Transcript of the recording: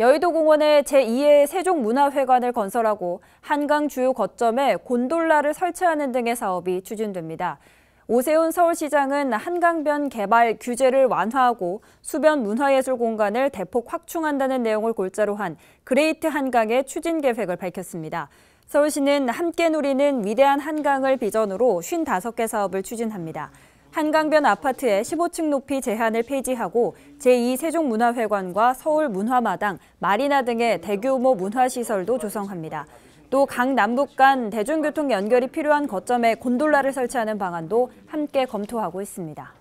여의도공원에 제2의 세종문화회관을 건설하고 한강 주요 거점에 곤돌라를 설치하는 등의 사업이 추진됩니다. 오세훈 서울시장은 한강변 개발 규제를 완화하고 수변 문화예술 공간을 대폭 확충한다는 내용을 골자로 한 그레이트 한강의 추진 계획을 밝혔습니다. 서울시는 함께 누리는 위대한 한강을 비전으로 55개 사업을 추진합니다. 한강변 아파트의 15층 높이 제한을 폐지하고 제2세종문화회관과 서울문화마당, 마리나 등의 대규모 문화시설도 조성합니다. 또각 남북 간 대중교통 연결이 필요한 거점에 곤돌라를 설치하는 방안도 함께 검토하고 있습니다.